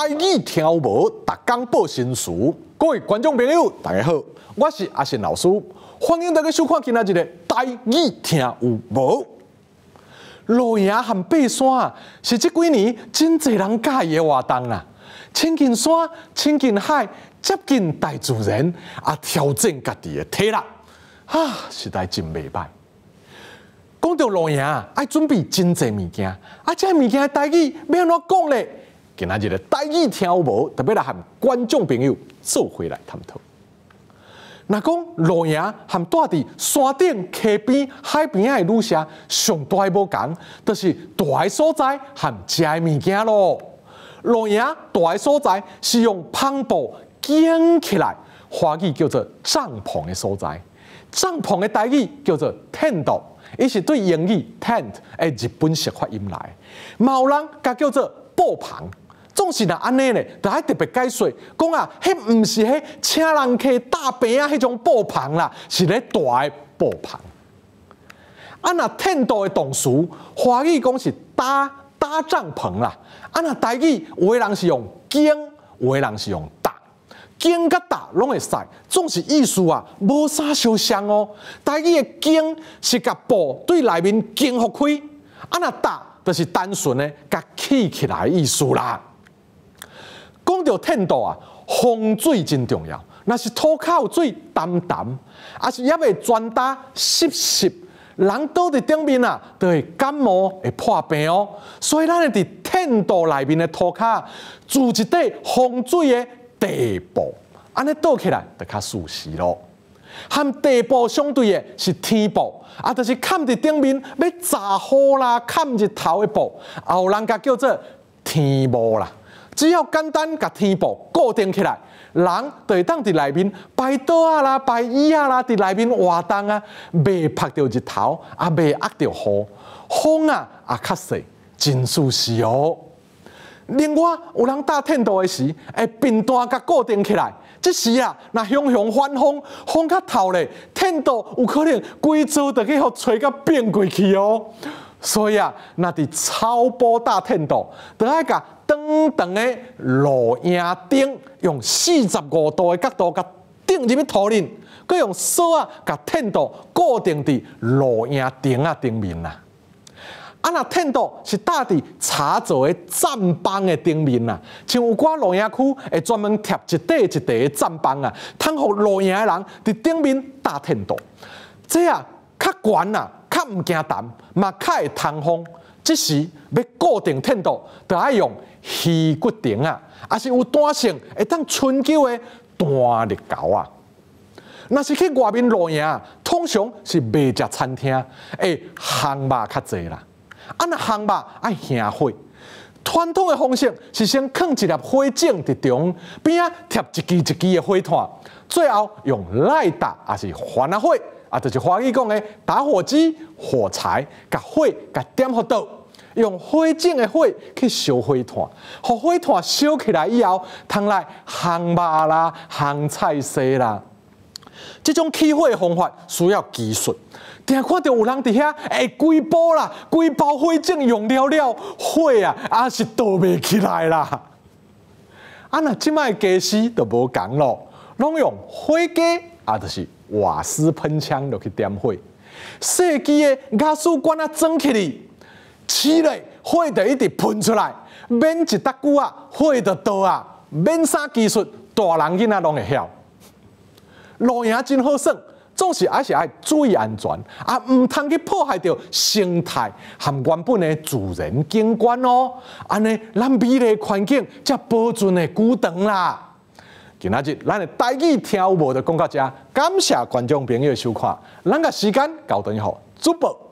台语听无，逐工报新词。各位观众朋友，大家好，我是阿信老师，欢迎大家收看今仔一个台语听有无？露营和爬山是这几年真侪人喜欢的活动啦，亲近山、亲近海、接近大自然，啊，调整家己的体力，啊，时代真未歹。讲到露营，爱准备真侪物件，啊，这个物件大耳要安怎讲咧？今仔日的待遇听无，特别来和观众朋友做回来探讨。那讲露营和住在山顶、溪边、海边的女上上大无同，就是大的所在和食的物件咯。露营大的所在是用篷布建起来，华语叫做帐篷的所在。帐篷的带字叫做 tent，伊是对英语 tent 日本式发音来。某人甲叫做布棚。总是若安尼咧，就爱特别解说，讲啊，迄毋是迄请人客搭平啊，迄种布棚啦，是咧大诶布棚。啊，若天道诶同事华语讲是搭搭帐篷啦。啊，若台语有诶人是用经，有诶人是用搭经，甲搭拢会使。总是意思啊，无啥相像哦。台语的经是甲布对内面经互开，啊，若搭就是单纯的甲起起来意思啦。讲到天道啊，风水真重要。若是土骹有水，澹澹；，也是抑会转干，湿湿。人倒伫顶面啊，就会感冒，会破病哦。所以咱伫天道内面的土卡，住一块风水的地布，安尼倒起来就较舒适咯。含地布相对的是天布，啊，就是盖伫顶面要炸好啦，盖日头一部，有人家叫做天无啦。只要简单，把天布固定起来，人就会当在里面摆桌啊啦，摆椅啊啦，在里面活动啊，未曝到日头，也未压到雨，风啊也较细，真舒适哦。另外，有人搭天道的时，会平担甲固定起来，这时啊，那雄雄翻风，风较透咧，天道有可能规州都去互吹甲变过去哦。所以啊，那的超波搭天道，等下甲长长诶，路影顶，用四十五度诶角度甲顶入去土壤，佮用锁啊甲铁道固定伫路影顶啊顶面啊。啊，若铁道是搭伫查做诶站房诶顶面啊，像有寡路影区会专门贴一块一块诶站房啊，通互路影诶人伫顶面搭铁道。这啊较悬啊，较毋惊澹，嘛较会通风。即时要固定听到，就爱用鱼骨钉啊，啊是有弹性会当春秋的单裂胶啊。若是去外面露营，通常是未食餐厅诶，香肉较侪啦。啊，若香肉爱燃火，传统诶方式是先放一粒火种伫中，边啊贴一支一支诶火炭，最后用蜡打啊是还啊火啊，就是华语讲诶打火机、火柴，甲火甲点火到。用火种的火去烧火炭，把火炭烧起来以后，通来烘肉啦、烘菜色啦。这种起火的方法需要技术。定看到有人伫遐，哎，规包啦、规包火种用了了，火啊，也是倒袂起来啦。啊，那即卖技师就无讲咯，拢用火机，啊，就是瓦斯喷枪落去点火，设计的压缩管啊，装起嚟。气内火就一直喷出来，免一搭久啊，火就倒啊，免啥技术，大人囡仔拢会晓。路也真好耍，总是还是爱注意安全，啊，毋通去破坏着生态含原本的自然景观哦。安尼咱美丽环境才保存的久长啦。今仔日咱的台语跳舞就讲到遮，感谢观众朋友收看，咱甲时间交一段好，主播。